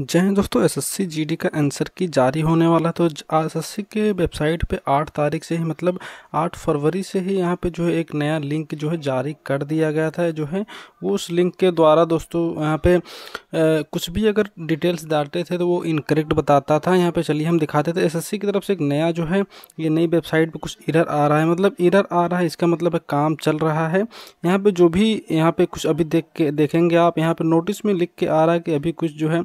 जय हिंद दोस्तों SSC GD का आंसर की जारी होने वाला तो एसएससी के वेबसाइट पे 8 तारीख से ही मतलब 8 फरवरी से ही यहाँ पे जो है एक नया लिंक जो है जारी कर दिया गया था जो है वो उस लिंक के द्वारा दोस्तों यहाँ पे आ, कुछ भी अगर डिटेल्स डालते थे तो वो इनकरेक्ट बताता था यहाँ पे चलिए हम दिखाते थे एस की तरफ से एक नया जो है ये नई वेबसाइट पर कुछ इरर आ रहा है मतलब इरर आ रहा है इसका मतलब है काम चल रहा है यहाँ पर जो भी यहाँ पर कुछ अभी देख के देखेंगे आप यहाँ पर नोटिस में लिख के आ रहा है कि अभी कुछ जो है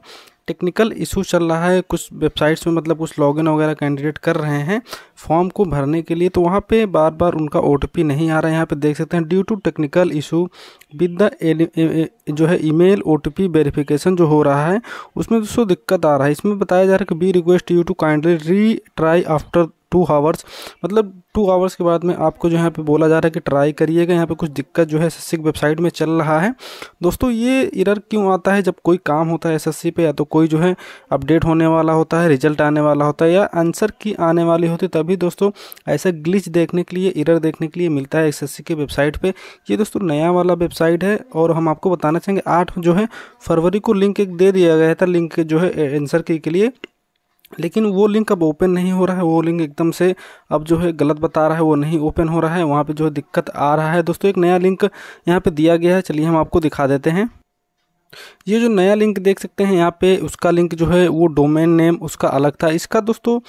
टेक्निकल इशू चल रहा है कुछ वेबसाइट्स में मतलब कुछ लॉगिन वगैरह कैंडिडेट कर रहे हैं फॉर्म को भरने के लिए तो वहाँ पे बार बार उनका ओ नहीं आ रहा है यहाँ पे देख सकते हैं due to technical issue with the जो है ईमेल ओ टी जो हो रहा है उसमें दोस्तों दिक्कत आ रहा है इसमें बताया जा रहा है कि we request you to kindly retry after two hours मतलब टू आवर्स के बाद में आपको जो यहाँ पे बोला जा रहा है कि ट्राई करिएगा यहाँ पे कुछ दिक्कत जो है एस वेबसाइट में चल रहा है दोस्तों ये इरर क्यों आता है जब कोई काम होता है एस पे या तो कोई जो है अपडेट होने वाला होता है रिजल्ट आने वाला होता है या आंसर की आने वाली होती है तभी दोस्तों ऐसा ग्लिच देखने के लिए इरर देखने के लिए मिलता है एस के वेबसाइट पर ये दोस्तों नया वाला वेबसाइट है और हम आपको बताना चाहेंगे आठ जो है फरवरी को लिंक एक दे दिया गया था लिंक जो है आंसर के लिए लेकिन वो लिंक अब ओपन नहीं हो रहा है वो लिंक एकदम से अब जो है गलत बता रहा है वो नहीं ओपन हो रहा है वहाँ पे जो है दिक्कत आ रहा है दोस्तों एक नया लिंक यहाँ पे दिया गया है चलिए हम आपको दिखा देते हैं ये जो नया लिंक देख सकते हैं यहाँ पे उसका लिंक जो है वो डोमेन नेम उसका अलग था इसका दोस्तों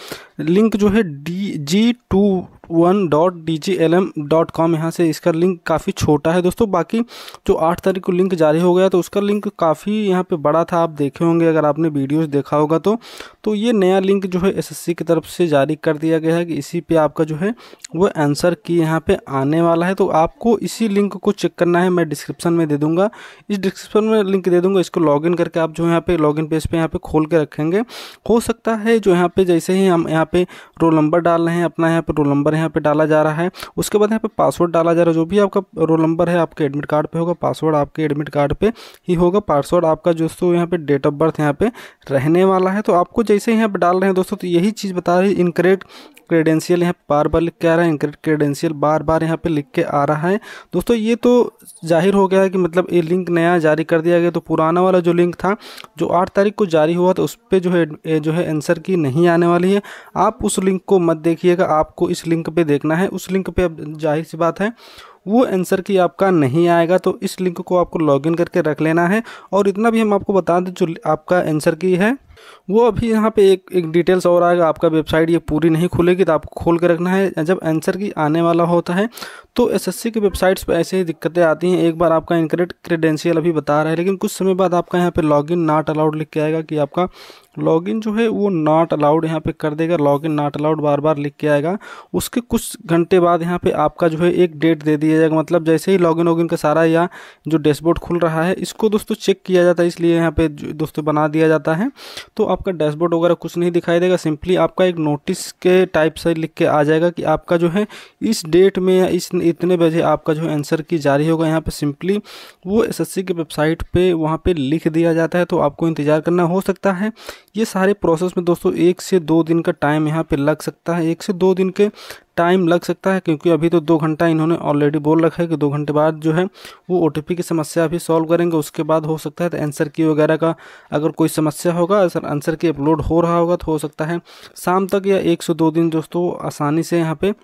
लिंक जो है D G two one dot D G L M dot com यहाँ से इसका लिंक काफ़ी छोटा है दोस्तों बाकी जो आठ तारीख को लिंक जारी हो गया तो उसका लिंक काफ़ी यहाँ पे बड़ा था आप देखे होंगे अगर आपने वीडियोस देखा होगा तो तो ये नया लिंक जो है एसएससी की तरफ से जारी कर दिया गया है कि इसी पे आपका जो है वो आंसर की यहाँ पर आने वाला है तो आपको इसी लिंक को चेक करना है मैं डिस्क्रिप्सन में दे दूँगा इस डिस्क्रिप्शन में लिंक दे दूँगा इसको लॉगिन करके आप जो यहाँ पर इन पेज पर यहाँ पर खोल के रखेंगे हो सकता है जो यहाँ पर जैसे ही हम यहाँ पर रोल नंबर डाल रहे हैं अपना यहाँ पर रोल नंबर नंबर यहाँ पे डाला जा रहा है उसके बाद यहाँ पे पासवर्ड डाला जा रहा है जो भी आपका रोल नंबर है आपके एडमिट कार्ड पे होगा पासवर्ड आपके एडमिट कार्ड पे ही होगा पासवर्ड आपका जो दोस्तों यहाँ पे डेट ऑफ बर्थ यहाँ पे रहने वाला है तो आपको जैसे यहाँ पे डाल रहे हैं दोस्तों तो यही चीज़ बता रही है इनक्रेड क्रेडेंशियल यहाँ बार बार लिख के आ रहा है इनक्रेड क्रेडेंशियल बार बार यहाँ पे लिख के आ रहा है दोस्तों ये तो जाहिर हो गया है कि मतलब ये लिंक नया जारी कर दिया गया तो पुराना वाला जो लिंक था जो आठ तारीख को जारी हुआ था उस पर जो है जो है आंसर की नहीं आने वाली है आप उस लिंक को मत देखिएगा आपको इस लिंक लिंक पे देखना है उस लिंक पे अब जाहिर सी बात है वो आंसर की आपका नहीं आएगा तो इस लिंक को आपको लॉगिन करके रख लेना है और इतना भी हम आपको बता दें जो आपका आंसर की है वो अभी यहाँ पे एक एक डिटेल्स और आएगा आपका वेबसाइट ये पूरी नहीं खुलेगी तो आपको खोल के रखना है जब आंसर की आने वाला होता है तो एसएससी की वेबसाइट्स पर ऐसे ही दिक्कतें आती हैं एक बार आपका इनक्रेड क्रेडेंशियल अभी बता रहा है लेकिन कुछ समय बाद आपका यहाँ लॉग लॉगिन नॉट अलाउड लिख के आएगा कि आपका लॉगिन जो है वो नॉट अलाउड यहाँ पे कर देगा लॉगिन नॉट अलाउड बार बार लिख के आएगा उसके कुछ घंटे बाद यहाँ पे आपका जो है एक डेट दे दिया जाएगा मतलब जैसे ही लॉगिन वॉगिन का सारा या जो डैशबोर्ड खुल रहा है इसको दोस्तों चेक किया जाता है इसलिए यहाँ पे दोस्तों बना दिया जाता है तो आपका डैशबोर्ड वगैरह कुछ नहीं दिखाई देगा सिंपली आपका एक नोटिस के टाइप से लिख के आ जाएगा कि आपका जो है इस डेट में या इस इतने बजे आपका जो है आंसर की जारी होगा यहाँ पर सिंपली वो एस की वेबसाइट पर वहाँ पर लिख दिया जाता है तो आपको इंतज़ार करना हो सकता है ये सारे प्रोसेस में दोस्तों एक से दो दिन का टाइम यहाँ पर लग सकता है एक से दो दिन के टाइम लग सकता है क्योंकि अभी तो दो घंटा इन्होंने ऑलरेडी बोल रखा है कि दो घंटे बाद जो है वो ओ की समस्या अभी सॉल्व करेंगे उसके बाद हो सकता है तो आंसर की वगैरह का अगर कोई समस्या होगा आंसर की अपलोड हो रहा होगा तो हो सकता है शाम तक या एक से दो दिन दोस्तों आसानी से यहाँ पर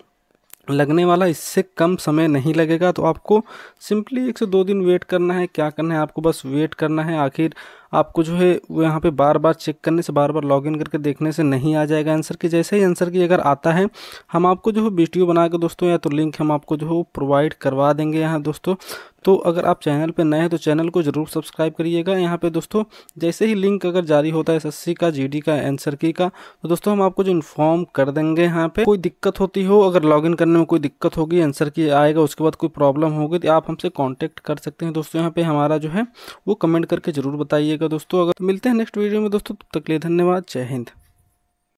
लगने वाला इससे कम समय नहीं लगेगा तो आपको सिंपली एक से दो दिन वेट करना है क्या करना है आपको बस वेट करना है आखिर आपको जो है वो यहाँ पे बार बार चेक करने से बार बार लॉगिन करके देखने से नहीं आ जाएगा आंसर की जैसे ही आंसर की अगर आता है हम आपको जो है वीडियो बना के दोस्तों या तो लिंक हम आपको जो है प्रोवाइड करवा देंगे यहाँ दोस्तों तो अगर आप चैनल पर नए हैं तो चैनल को ज़रूर सब्सक्राइब करिएगा यहाँ पे दोस्तों जैसे ही लिंक अगर जारी होता है एस का जी का आंसर की का तो दोस्तों हम आपको जो इन्फॉर्म कर देंगे यहाँ पे कोई दिक्कत होती हो अगर लॉगिन करने में कोई दिक्कत होगी आंसर की आएगा उसके बाद कोई प्रॉब्लम होगी तो आप हमसे कॉन्टैक्ट कर सकते हैं दोस्तों यहाँ पर हमारा जो है वो कमेंट करके ज़रूर बताइएगा दोस्तों अगर तो मिलते हैं नेक्स्ट वीडियो में दोस्तों तब तक लिए धन्यवाद जय हिंद